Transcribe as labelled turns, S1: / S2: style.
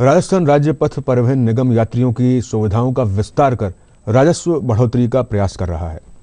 S1: राजस्थान राज्य पथ परिवहन निगम यात्रियों की सुविधाओं का विस्तार कर राजस्व बढ़ोतरी का प्रयास कर रहा है